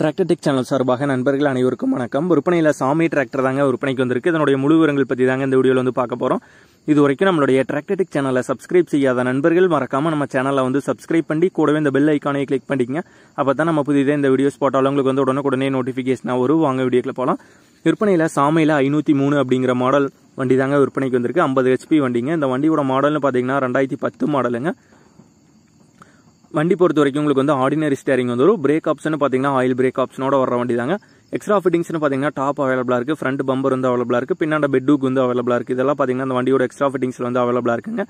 tractor tech channel சார்பாக நண்பர்கள் அனைவருக்கும் வணக்கம் விற்பனையில் சாமி டிராக்டர் தாங்க விற்பனைக்கு வந்திருக்கு இதனுடைய முழு விவரங்கள் பற்றி தாங்க இந்த வீடியோவில் வந்து பார்க்க போகிறோம் இது வரைக்கும் நம்மளுடைய டிராக்டர் டெக் சேனலை சப்ஸ்கிரைப் செய்யாத நண்பர்கள் மறக்காமல் நம்ம சேனலை வந்து சப்ஸ்கிரைப் பண்ணி கூடவே இந்த பெல் ஐக்கானே கிளிக் பண்ணிக்கங்க அப்போ தான் நம்ம புதிதாக இந்த வீடியோஸ் போட்டாலும் உங்களுக்கு வந்து உடனுக்குடனே நோட்டிஃபிகேஷனாக வரும் வாங்க வீடியோக்கில் போகலாம் விற்பனையில் சாமியில் ஐநூற்றி மூணு அப்படிங்கிற மாடல் வண்டி தாங்க விற்பனைக்கு வந்திருக்கு ஐம்பது ஹெச்பி வண்டிங்க இந்த வண்டியோட மாடல்னு பார்த்தீங்கன்னா ரெண்டாயிரத்தி பத்து மாடலுங்க வண்டி பொறுத்த வரைக்கும் உங்களுக்கு வந்து ஆர்டினரி ஸ்டேரிங் வந்து பிரேக் ஆப்ஷன் பார்த்தீங்கன்னா ஆயில் பிரேக் ஆப்ஷனோட வர வண்டி தாங்க எக்ஸ்ட்ரா ஃபிட்டிங்ஸ்னு பார்த்தீங்கன்னா டாப் அவைலபிளாக இருக்குது ஃப்ரண்ட் பம்பர் வந்து அவைலபிளாக இருக்குது பின்னாடி பெட்டுக்கு வந்து அவைலபிளாக இருக்குது இதெல்லாம் பார்த்தீங்கன்னா அந்த வண்டியோட எக்ஸ்ட்ரா ஃபிட்டிங்ஸில் வந்து அவைலபிளாக இருக்குங்க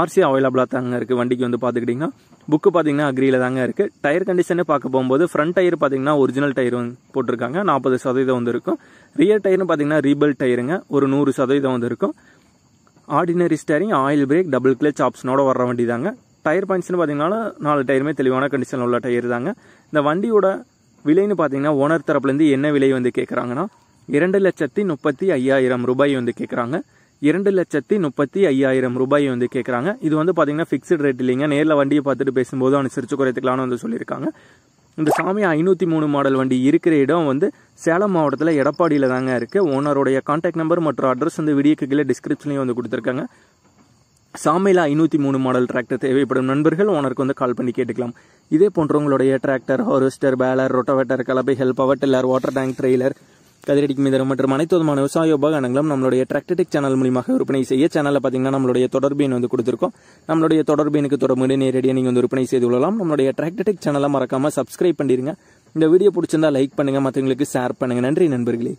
ஆர்சி அவைலபிளாக தாங்க இருக்குது வண்டிக்கு வந்து பார்த்துக்கிட்டிங்கன்னா புக்கு பார்த்தீங்கன்னா அக்ரியில் தாங்க இருக்குது டயர் கண்டிஷனே பார்க்க போகும்போது ஃப்ரண்ட் டயர் பார்த்தீங்கன்னா ஒரிஜினல் டயர் போட்டிருக்காங்க நாற்பது சதவீதம் வந்து இருக்கும் ரியர் டயர்னு பார்த்தீங்கன்னா ரீபல் டயருங்க ஒரு நூறு சதவீதம் வந்து இருக்கும் ordinary steering oil brake double clutch ஆப்ஷனோட வர வண்டி தாங்க டயர் பாயிண்ட்ஸ்னு பார்த்தீங்கன்னா நாலு டயருமே தெளிவான கண்டிஷனில் உள்ள டயர் தாங்க இந்த வண்டியோட விலைன்னு பார்த்தீங்கன்னா ஓனர் தரப்புலேருந்து என்ன விலை வந்து கேட்குறாங்கன்னா இரண்டு லட்சத்தி முப்பத்தி ஐயாயிரம் ரூபாய் வந்து கேட்குறாங்க இரண்டு லட்சத்தி முப்பத்தி ஐயாயிரம் ரூபாய் வந்து கேட்குறாங்க இது வந்து பார்த்தீங்கன்னா ஃபிக்ஸ்டு ரேட் இல்லைங்க நேரில் வண்டியை பார்த்துட்டு பேசும்போது அனுசரித்து குறைத்துக்கலாம்னு வந்து சொல்லியிருக்காங்க இந்த சாமி ஐநூற்றி மூணு மாடல் வண்டி இருக்கிற இடம் வந்து சேலம் மாவட்டத்தில் எடப்பாடியில் தாங்க இருக்குது ஓனருடைய கான்டாக்ட் நம்பர் மற்றும் அட்ரஸ் வந்து வீடியோக்கு கீழே டிஸ்கிரிப்ஷன்லேயும் வந்து கொடுத்துருக்காங்க சாமிலா ஐநூற்றி மூணு மாடல் டிராக்டர் தேவைப்படும் நண்பர்கள் ஓனருக்கு வந்து கால் பண்ணி கேட்டுக்கலாம் இதே போன்றவங்களுடைய டிராக்டர் ஹார்வெஸ்டர் பேலர் ரொட்டோவேட்டர் கலப்பைகள் power tiller water tank trailer கதிரடிக்கு மீதரம் மற்றும் அனைத்து விதமான விவசாய உபகரணங்களும் நம்மளுடைய டிராக்டடிக் சேனல் மூலியமாக விற்பனை செய்ய சேனலில் பார்த்தீங்கன்னா நம்மளுடைய தொடர்பின் வந்து கொடுத்துருக்கோம் நம்மளுடைய தொடர்பினுக்கு தொடர்பு நேரடியாக நீங்கள் வந்து விற்பனை செய்து கொள்ளலாம் நம்மளுடைய டிராக்டடிக் சேனலை மறக்காமல் சப்ஸ்கிரைப் பண்ணிடுங்க இந்த வீடியோ பிடிச்சிருந்தா லைக் பண்ணுங்கள் மற்றவங்களுக்கு ஷேர் பண்ணுங்கள் நன்றி நண்பர்களே